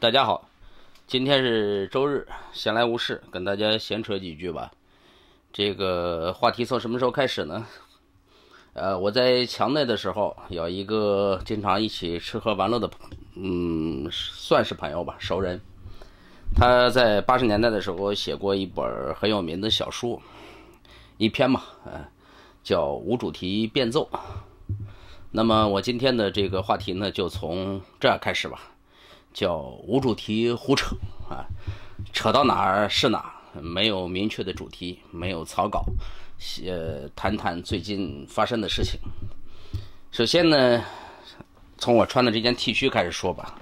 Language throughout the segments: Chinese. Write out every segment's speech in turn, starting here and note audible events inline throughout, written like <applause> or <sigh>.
大家好，今天是周日，闲来无事，跟大家闲扯几句吧。这个话题从什么时候开始呢？呃，我在墙内的时候，有一个经常一起吃喝玩乐的，嗯，算是朋友吧，熟人。他在八十年代的时候写过一本很有名的小书，一篇嘛，呃，叫《无主题变奏》。那么我今天的这个话题呢，就从这儿开始吧。叫无主题胡扯啊，扯到哪儿是哪，没有明确的主题，没有草稿，呃，谈谈最近发生的事情。首先呢，从我穿的这件 T 恤开始说吧。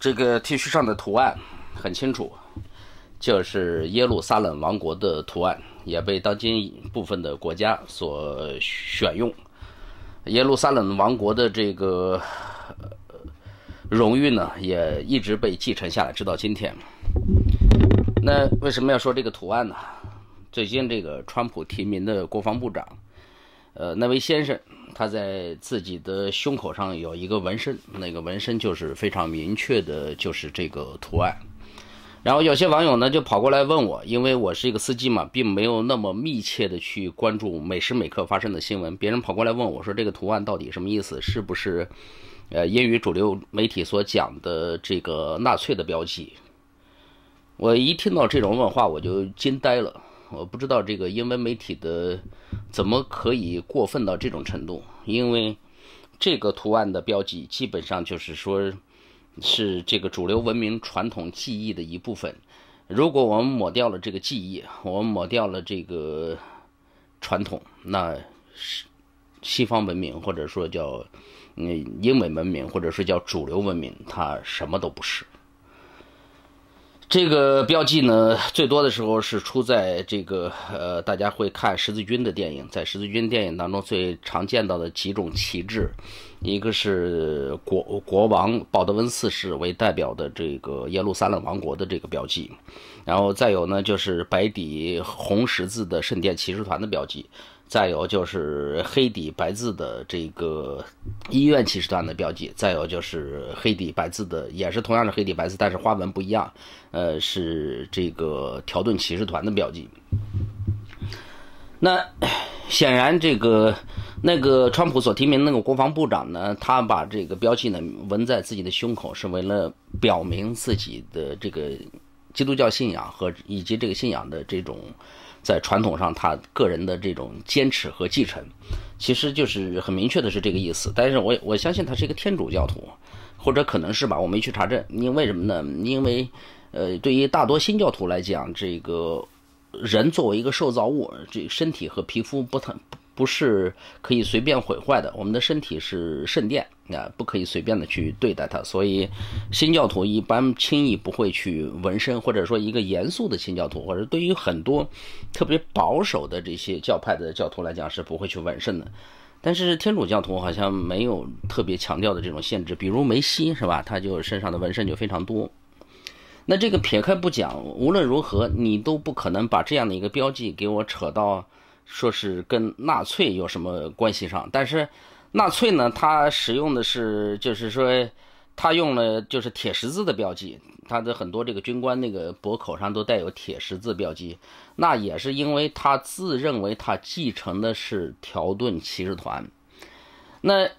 这个 T 恤上的图案很清楚，就是耶路撒冷王国的图案，也被当今部分的国家所选用。耶路撒冷王国的这个。荣誉呢，也一直被继承下来，直到今天。那为什么要说这个图案呢？最近这个川普提名的国防部长，呃，那位先生，他在自己的胸口上有一个纹身，那个纹身就是非常明确的，就是这个图案。然后有些网友呢就跑过来问我，因为我是一个司机嘛，并没有那么密切的去关注每时每刻发生的新闻。别人跑过来问我说：“这个图案到底什么意思？是不是，呃，英语主流媒体所讲的这个纳粹的标记？”我一听到这种问话，我就惊呆了。我不知道这个英文媒体的怎么可以过分到这种程度，因为这个图案的标记基本上就是说。是这个主流文明传统记忆的一部分。如果我们抹掉了这个记忆，我们抹掉了这个传统，那是西方文明，或者说叫嗯英美文明，或者说叫主流文明，它什么都不是。这个标记呢，最多的时候是出在这个呃，大家会看十字军的电影，在十字军电影当中最常见到的几种旗帜，一个是国国王鲍德温四世为代表的这个耶路撒冷王国的这个标记，然后再有呢就是白底红十字的圣殿骑士团的标记。再有就是黑底白字的这个医院骑士团的标记，再有就是黑底白字的，也是同样是黑底白字，但是花纹不一样，呃，是这个条顿骑士团的标记。那显然，这个那个川普所提名那个国防部长呢，他把这个标记呢纹在自己的胸口，是为了表明自己的这个。基督教信仰和以及这个信仰的这种，在传统上他个人的这种坚持和继承，其实就是很明确的是这个意思。但是我我相信他是一个天主教徒，或者可能是吧，我没去查证。因为什么呢？因为，呃，对于大多新教徒来讲，这个人作为一个受造物，这身体和皮肤不太。不是可以随便毁坏的，我们的身体是圣殿，啊，不可以随便的去对待它。所以，新教徒一般轻易不会去纹身，或者说一个严肃的新教徒，或者对于很多特别保守的这些教派的教徒来讲是不会去纹身的。但是天主教徒好像没有特别强调的这种限制，比如梅西是吧？他就身上的纹身就非常多。那这个撇开不讲，无论如何你都不可能把这样的一个标记给我扯到。说是跟纳粹有什么关系上，但是纳粹呢，他使用的是，就是说他用了就是铁十字的标记，他的很多这个军官那个脖口上都带有铁十字标记，那也是因为他自认为他继承的是条顿骑士团，那。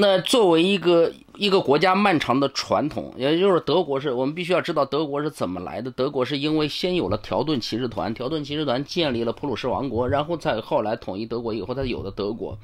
那作为一个一个国家漫长的传统，也就是德国是我们必须要知道德国是怎么来的。德国是因为先有了条顿骑士团，条顿骑士团建立了普鲁士王国，然后再后来统一德国以后才有的德国。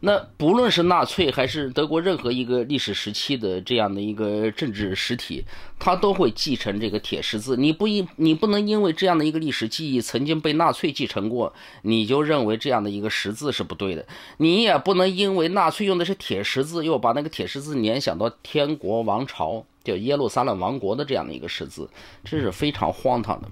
那不论是纳粹还是德国任何一个历史时期的这样的一个政治实体，它都会继承这个铁十字。你不因你不能因为这样的一个历史记忆曾经被纳粹继承过，你就认为这样的一个十字是不对的。你也不能因为纳粹用的是铁十字，又把那个铁十字联想到天国王朝叫耶路撒冷王国的这样的一个十字，这是非常荒唐的。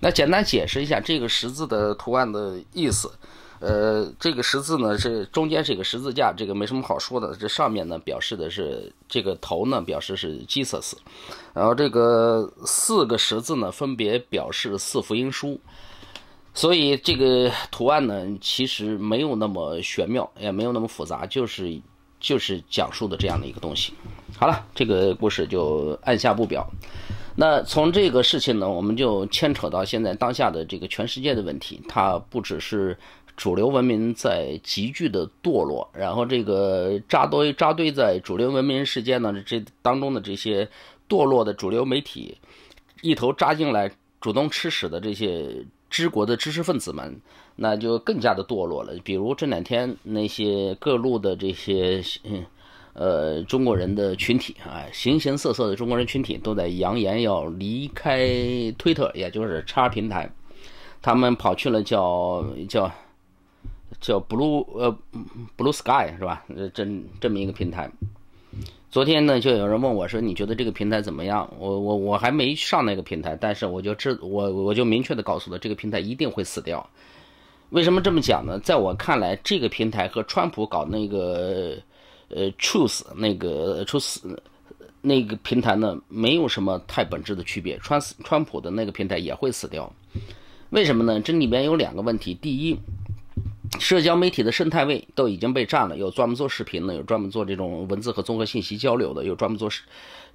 那简单解释一下这个十字的图案的意思。呃，这个十字呢，是中间是一个十字架，这个没什么好说的。这上面呢，表示的是这个头呢，表示是 Jesus，然后这个四个十字呢，分别表示四福音书。所以这个图案呢，其实没有那么玄妙，也没有那么复杂，就是就是讲述的这样的一个东西。好了，这个故事就按下不表。那从这个事情呢，我们就牵扯到现在当下的这个全世界的问题，它不只是。主流文明在急剧的堕落，然后这个扎堆扎堆在主流文明世界呢这当中的这些堕落的主流媒体，一头扎进来主动吃屎的这些知国的知识分子们，那就更加的堕落了。比如这两天那些各路的这些呃中国人的群体啊，形形色色的中国人群体都在扬言要离开推特，也就是叉平台，他们跑去了叫叫。叫 blue 呃，blue sky 是吧？这这么一个平台。昨天呢，就有人问我说：“你觉得这个平台怎么样？”我我我还没上那个平台，但是我就知我我就明确的告诉他，这个平台一定会死掉。为什么这么讲呢？在我看来，这个平台和川普搞那个呃 truth 那个 truth 那个平台呢，没有什么太本质的区别。川川普的那个平台也会死掉。为什么呢？这里面有两个问题。第一。社交媒体的生态位都已经被占了，有专门做视频的，有专门做这种文字和综合信息交流的，有专门做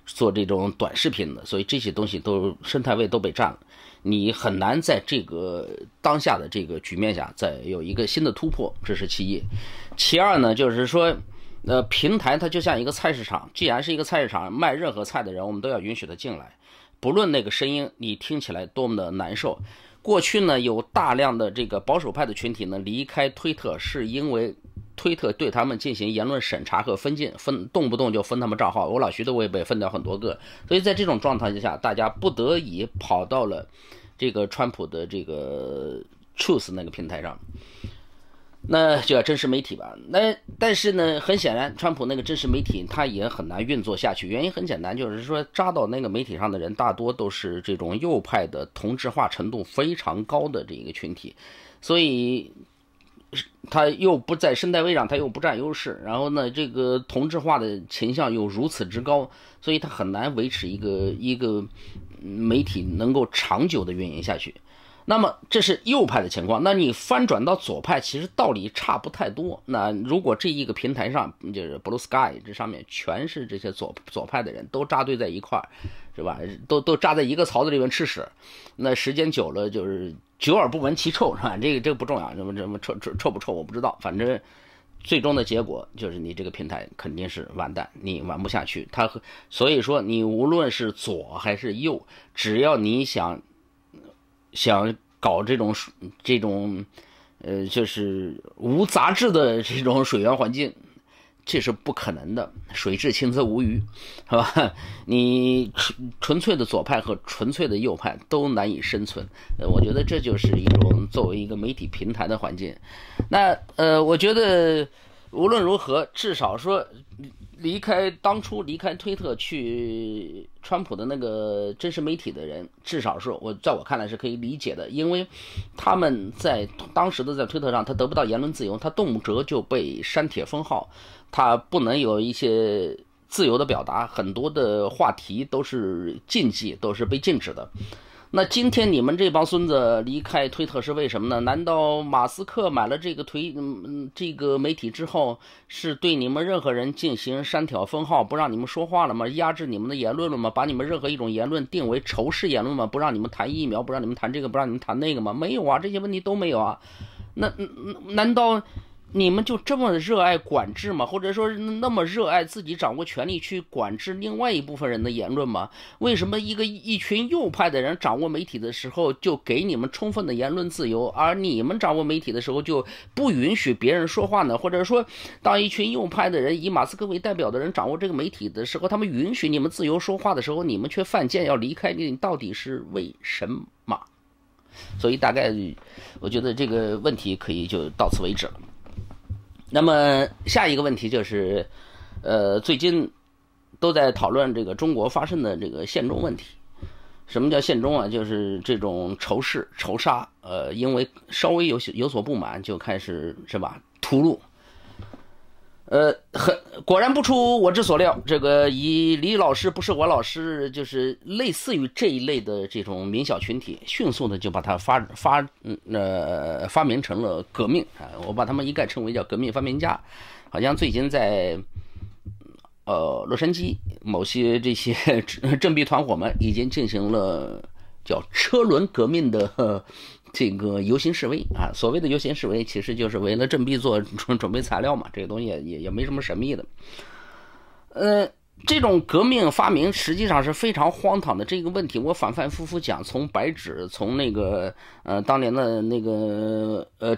做这种短视频的，所以这些东西都生态位都被占了，你很难在这个当下的这个局面下再有一个新的突破，这是其一。其二呢，就是说，呃，平台它就像一个菜市场，既然是一个菜市场，卖任何菜的人我们都要允许他进来，不论那个声音你听起来多么的难受。过去呢，有大量的这个保守派的群体呢，离开推特是因为推特对他们进行言论审查和封禁，封动不动就封他们账号。我老徐都我也被封掉很多个，所以在这种状态之下，大家不得已跑到了这个川普的这个 Choose 那个平台上。那就要真实媒体吧？那但是呢，很显然，川普那个真实媒体，他也很难运作下去。原因很简单，就是说扎到那个媒体上的人，大多都是这种右派的同质化程度非常高的这一个群体，所以他又不在生态位上，他又不占优势。然后呢，这个同质化的倾向又如此之高，所以他很难维持一个一个媒体能够长久的运营下去。那么这是右派的情况，那你翻转到左派，其实道理差不太多。那如果这一个平台上就是 Blue Sky 这上面全是这些左左派的人，都扎堆在一块儿，是吧？都都扎在一个槽子里面吃屎，那时间久了就是久而不闻其臭，是吧？这个这个不重要，什么什么臭臭臭不臭我不知道，反正最终的结果就是你这个平台肯定是完蛋，你玩不下去。他所以说你无论是左还是右，只要你想。想搞这种这种，呃，就是无杂质的这种水源环境，这是不可能的。水质清澈无鱼，是吧？<laughs> 你纯纯粹的左派和纯粹的右派都难以生存。呃，我觉得这就是一种作为一个媒体平台的环境。那呃，我觉得无论如何，至少说。离开当初离开推特去川普的那个真实媒体的人，至少是我在我看来是可以理解的，因为他们在当时的在推特上，他得不到言论自由，他动辄就被删帖封号，他不能有一些自由的表达，很多的话题都是禁忌，都是被禁止的。那今天你们这帮孙子离开推特是为什么呢？难道马斯克买了这个推嗯嗯这个媒体之后，是对你们任何人进行删条封号，不让你们说话了吗？压制你们的言论了吗？把你们任何一种言论定为仇视言论吗？不让你们谈疫苗，不让你们谈这个，不让你们谈那个吗？没有啊，这些问题都没有啊。那难道？你们就这么热爱管制吗？或者说那么热爱自己掌握权力去管制另外一部分人的言论吗？为什么一个一群右派的人掌握媒体的时候就给你们充分的言论自由，而你们掌握媒体的时候就不允许别人说话呢？或者说，当一群右派的人以马斯克为代表的人掌握这个媒体的时候，他们允许你们自由说话的时候，你们却犯贱要离开你，你到底是为什么？所以，大概我觉得这个问题可以就到此为止了。那么下一个问题就是，呃，最近都在讨论这个中国发生的这个现中问题。什么叫现中啊？就是这种仇视、仇杀，呃，因为稍微有些有所不满就开始是吧，屠戮。呃，很果然不出我之所料，这个以李老师不是我老师，就是类似于这一类的这种名小群体，迅速的就把它发发，嗯，呃，发明成了革命啊！我把他们一概称为叫革命发明家，好像最近在呃洛杉矶某些这些政币 <laughs> 团伙们已经进行了叫车轮革命的。这个游行示威啊，所谓的游行示威，其实就是为了振臂做准 <laughs> 准备材料嘛。这个东西也也没什么神秘的。呃，这种革命发明实际上是非常荒唐的。这个问题我反反复复讲，从白纸，从那个呃，当年的那个呃。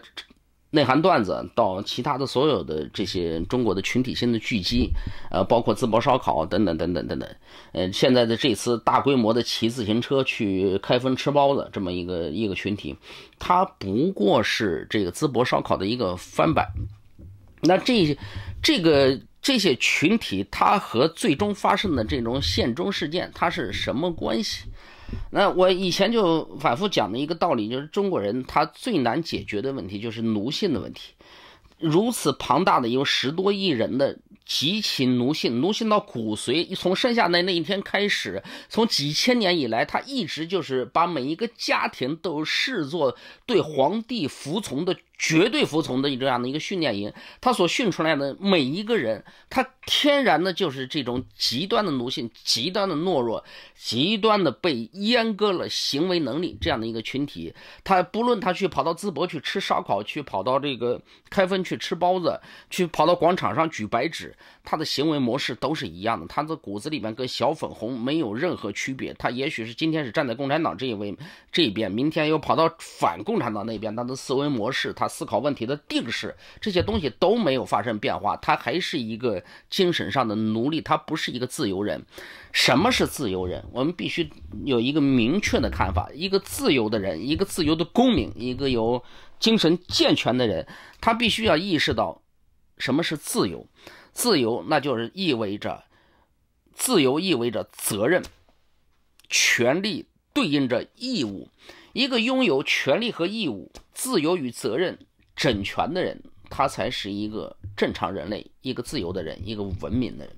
内涵段子到其他的所有的这些中国的群体性的聚集，呃，包括淄博烧烤等等等等等等，嗯，现在的这次大规模的骑自行车去开封吃包子这么一个一个群体，它不过是这个淄博烧烤的一个翻版。那这、这个这些群体，它和最终发生的这种县中事件，它是什么关系？那我以前就反复讲的一个道理，就是中国人他最难解决的问题就是奴性的问题。如此庞大的有十多亿人的极其奴性，奴性到骨髓，从生下来那一天开始，从几千年以来，他一直就是把每一个家庭都视作对皇帝服从的。绝对服从的这样的一个训练营，他所训出来的每一个人，他天然的就是这种极端的奴性、极端的懦弱、极端的被阉割了行为能力这样的一个群体。他不论他去跑到淄博去吃烧烤，去跑到这个开封去吃包子，去跑到广场上举白纸，他的行为模式都是一样的。他的骨子里边跟小粉红没有任何区别。他也许是今天是站在共产党这一位这边，明天又跑到反共产党那边，他的思维模式他。思考问题的定式，这些东西都没有发生变化，他还是一个精神上的奴隶，他不是一个自由人。什么是自由人？我们必须有一个明确的看法。一个自由的人，一个自由的公民，一个有精神健全的人，他必须要意识到什么是自由。自由，那就是意味着自由，意味着责任，权利对应着义务。一个拥有权利和义务、自由与责任、整权的人，他才是一个正常人类，一个自由的人，一个文明的人。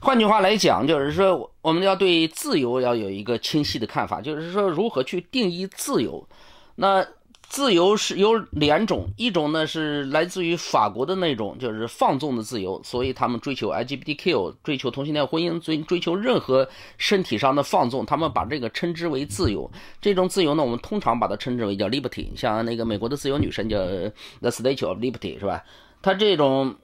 换句话来讲，就是说我们要对自由要有一个清晰的看法，就是说如何去定义自由。那自由是有两种，一种呢是来自于法国的那种，就是放纵的自由，所以他们追求 LGBTQ，追求同性恋婚姻，追追求任何身体上的放纵，他们把这个称之为自由。这种自由呢，我们通常把它称之为叫 liberty，像那个美国的自由女神叫 the statue of liberty 是吧？他这种，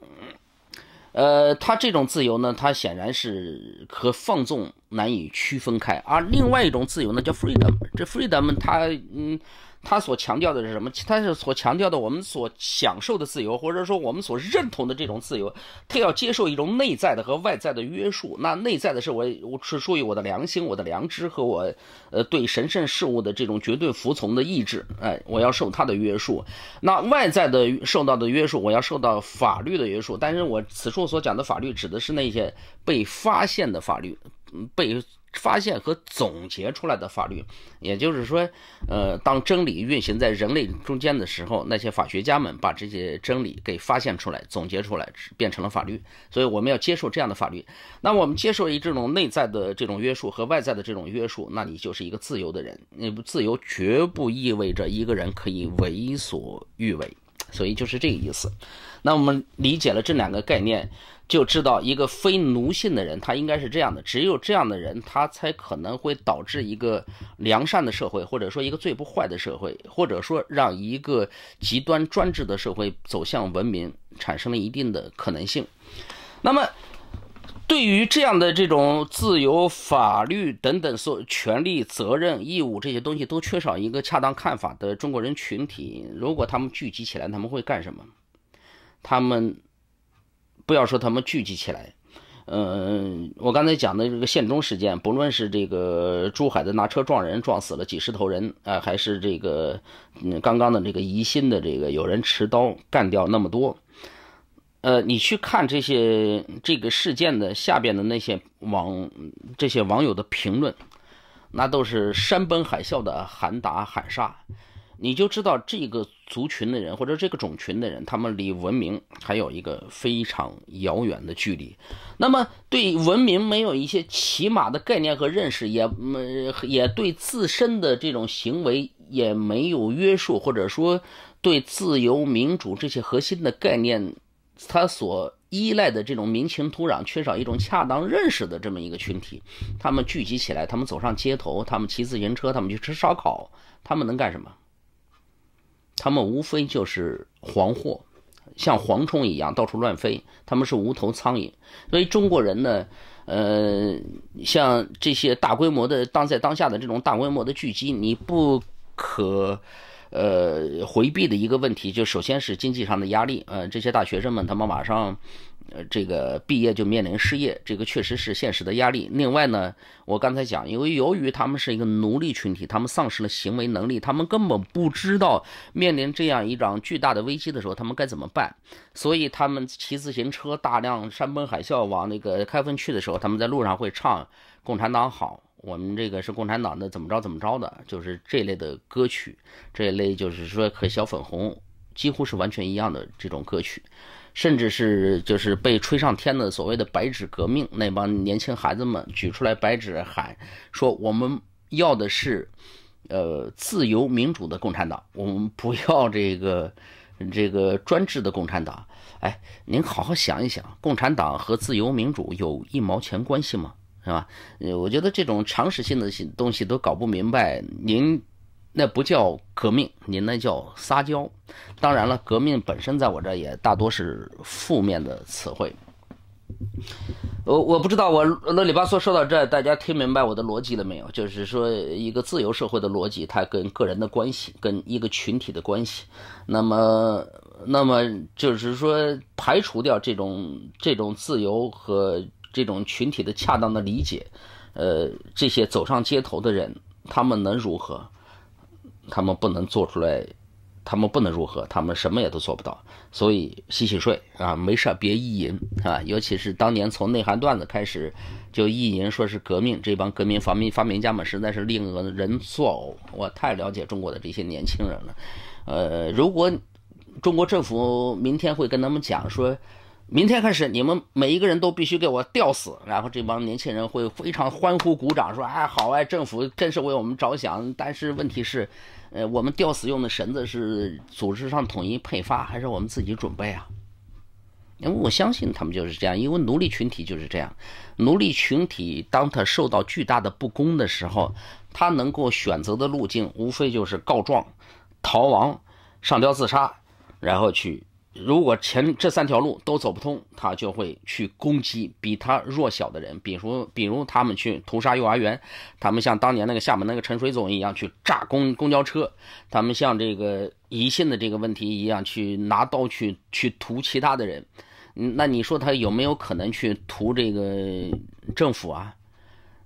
呃，他这种自由呢，他显然是和放纵。难以区分开，而另外一种自由呢，叫 freedom。这 freedom，它嗯，它所强调的是什么？它是所强调的，我们所享受的自由，或者说我们所认同的这种自由，它要接受一种内在的和外在的约束。那内在的是我，我属于我的良心、我的良知和我，呃，对神圣事物的这种绝对服从的意志。哎，我要受他的约束。那外在的受到的约束，我要受到法律的约束。但是我此处所讲的法律，指的是那些被发现的法律。被发现和总结出来的法律，也就是说，呃，当真理运行在人类中间的时候，那些法学家们把这些真理给发现出来、总结出来，变成了法律。所以我们要接受这样的法律。那我们接受一这种内在的这种约束和外在的这种约束，那你就是一个自由的人。那自由绝不意味着一个人可以为所欲为。所以就是这个意思，那我们理解了这两个概念，就知道一个非奴性的人，他应该是这样的，只有这样的人，他才可能会导致一个良善的社会，或者说一个最不坏的社会，或者说让一个极端专制的社会走向文明，产生了一定的可能性。那么。对于这样的这种自由、法律等等所权利、责任、义务这些东西都缺少一个恰当看法的中国人群体，如果他们聚集起来，他们会干什么？他们不要说他们聚集起来，嗯，我刚才讲的这个宪中事件，不论是这个珠海的拿车撞人撞死了几十头人啊，还是这个嗯刚刚的这个宜兴的这个有人持刀干掉那么多。呃，你去看这些这个事件的下边的那些网这些网友的评论，那都是山崩海啸的喊打喊杀，你就知道这个族群的人或者这个种群的人，他们离文明还有一个非常遥远的距离。那么对文明没有一些起码的概念和认识，也没也对自身的这种行为也没有约束，或者说对自由、民主这些核心的概念。他所依赖的这种民情土壤，缺少一种恰当认识的这么一个群体，他们聚集起来，他们走上街头，他们骑自行车，他们去吃烧烤，他们能干什么？他们无非就是黄祸，像蝗虫一样到处乱飞，他们是无头苍蝇。所以中国人呢，呃，像这些大规模的当在当下的这种大规模的聚集，你不可。呃，回避的一个问题，就首先是经济上的压力。呃，这些大学生们，他们马上，呃，这个毕业就面临失业，这个确实是现实的压力。另外呢，我刚才讲，因为由于他们是一个奴隶群体，他们丧失了行为能力，他们根本不知道面临这样一场巨大的危机的时候，他们该怎么办。所以他们骑自行车，大量山崩海啸往那个开封去的时候，他们在路上会唱《共产党好》。我们这个是共产党的，怎么着怎么着的，就是这类的歌曲，这一类就是说和小粉红几乎是完全一样的这种歌曲，甚至是就是被吹上天的所谓的白纸革命那帮年轻孩子们举出来白纸喊说我们要的是，呃自由民主的共产党，我们不要这个这个专制的共产党。哎，您好好想一想，共产党和自由民主有一毛钱关系吗？是吧？我觉得这种常识性的东西都搞不明白，您那不叫革命，您那叫撒娇。当然了，革命本身在我这也大多是负面的词汇。我我不知道，我啰里吧嗦说到这，大家听明白我的逻辑了没有？就是说，一个自由社会的逻辑，它跟个人的关系，跟一个群体的关系。那么，那么就是说，排除掉这种这种自由和。这种群体的恰当的理解，呃，这些走上街头的人，他们能如何？他们不能做出来，他们不能如何，他们什么也都做不到。所以洗洗睡啊，没事别意淫啊。尤其是当年从内涵段子开始就意淫，说是革命这帮革命发明发明家们，实在是令人作呕。我太了解中国的这些年轻人了。呃，如果中国政府明天会跟他们讲说。明天开始，你们每一个人都必须给我吊死，然后这帮年轻人会非常欢呼鼓掌，说：“哎，好哎，政府真是为我们着想。”但是问题是，呃，我们吊死用的绳子是组织上统一配发，还是我们自己准备啊？因为我相信他们就是这样，因为奴隶群体就是这样。奴隶群体当他受到巨大的不公的时候，他能够选择的路径无非就是告状、逃亡、上吊自杀，然后去。如果前这三条路都走不通，他就会去攻击比他弱小的人，比如比如他们去屠杀幼儿园，他们像当年那个厦门那个陈水总一样去炸公公交车，他们像这个宜信的这个问题一样去拿刀去去屠其他的人，那你说他有没有可能去屠这个政府啊？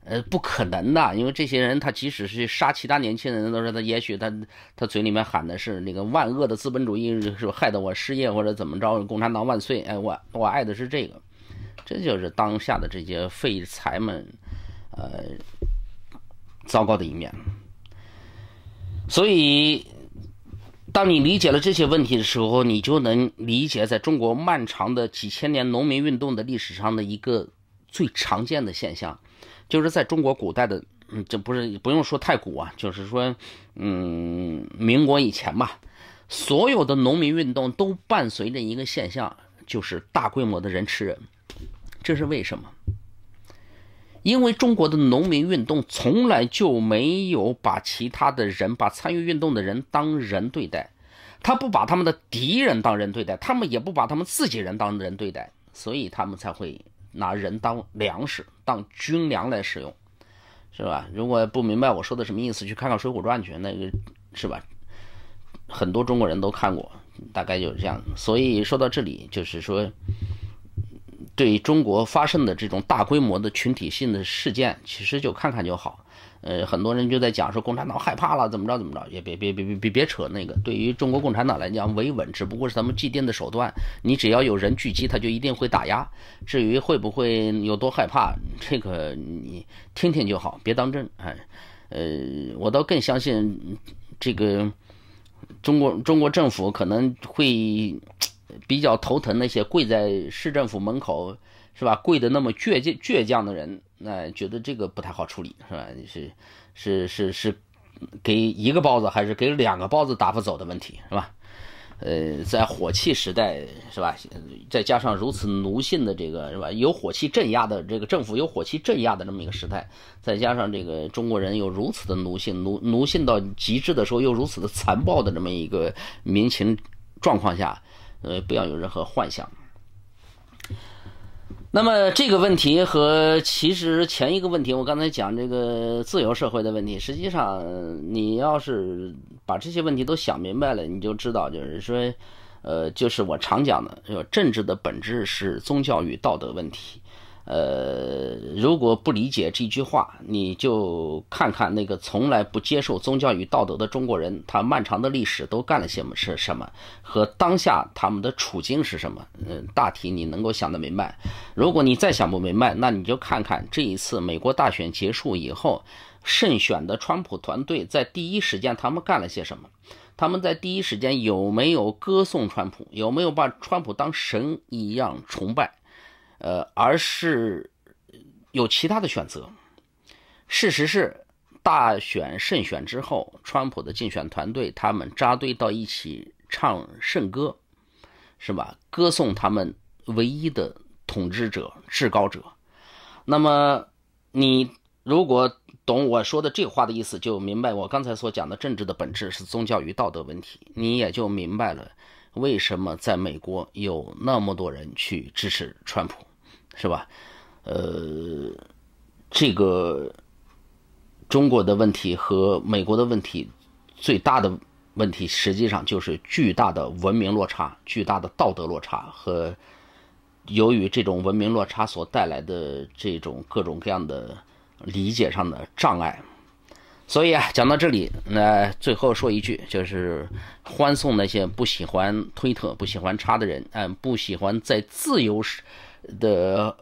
呃，不可能的，因为这些人他即使是杀其他年轻人，都是他也许他他嘴里面喊的是那个万恶的资本主义，是害得我失业或者怎么着，共产党万岁！哎，我我爱的是这个，这就是当下的这些废材们，呃，糟糕的一面。所以，当你理解了这些问题的时候，你就能理解在中国漫长的几千年农民运动的历史上的一个最常见的现象。就是在中国古代的，嗯，这不是不用说太古啊，就是说，嗯，民国以前吧，所有的农民运动都伴随着一个现象，就是大规模的人吃人。这是为什么？因为中国的农民运动从来就没有把其他的人，把参与运动的人当人对待，他不把他们的敌人当人对待，他们也不把他们自己人当人对待，所以他们才会。拿人当粮食、当军粮来使用，是吧？如果不明白我说的什么意思，去看看《水浒传》去，那个是吧？很多中国人都看过，大概就是这样。所以说到这里，就是说，对中国发生的这种大规模的群体性的事件，其实就看看就好。呃，很多人就在讲说共产党害怕了，怎么着怎么着，也别别别别别别扯那个。对于中国共产党来讲，维稳只不过是他们祭奠的手段。你只要有人聚集，他就一定会打压。至于会不会有多害怕，这个你听听就好，别当真。哎，呃，我倒更相信这个中国 <laughs> 中国政府可能会比较头疼那些跪在市政府门口。是吧？贵的那么倔强倔强的人，那觉得这个不太好处理，是吧？是，是是是，给一个包子还是给两个包子打发走的问题，是吧？呃，在火器时代，是吧？再加上如此奴性的这个，是吧？有火器镇压的这个政府，有火器镇压的这么一个时代，再加上这个中国人有如此的奴性，奴奴性到极致的时候，又如此的残暴的这么一个民情状况下，呃，不要有任何幻想。那么这个问题和其实前一个问题，我刚才讲这个自由社会的问题，实际上你要是把这些问题都想明白了，你就知道，就是说，呃，就是我常讲的，就政治的本质是宗教与道德问题。呃，如果不理解这句话，你就看看那个从来不接受宗教与道德的中国人，他漫长的历史都干了些什么，是什么，和当下他们的处境是什么。嗯，大体你能够想得明白。如果你再想不明白，那你就看看这一次美国大选结束以后，慎选的川普团队在第一时间他们干了些什么？他们在第一时间有没有歌颂川普？有没有把川普当神一样崇拜？呃，而是有其他的选择。事实是，大选胜选之后，川普的竞选团队他们扎堆到一起唱圣歌，是吧？歌颂他们唯一的统治者、至高者。那么，你如果懂我说的这话的意思，就明白我刚才所讲的政治的本质是宗教与道德问题。你也就明白了为什么在美国有那么多人去支持川普。是吧？呃，这个中国的问题和美国的问题最大的问题，实际上就是巨大的文明落差、巨大的道德落差和由于这种文明落差所带来的这种各种各样的理解上的障碍。所以啊，讲到这里，那最后说一句，就是欢送那些不喜欢推特、不喜欢叉的人，嗯，不喜欢在自由的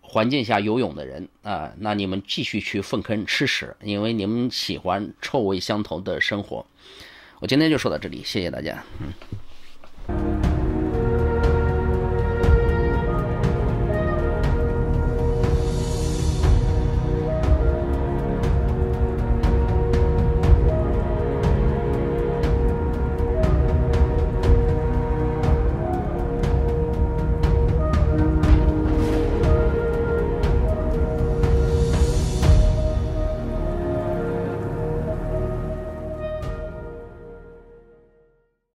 环境下游泳的人啊，那你们继续去粪坑吃屎，因为你们喜欢臭味相投的生活。我今天就说到这里，谢谢大家，嗯。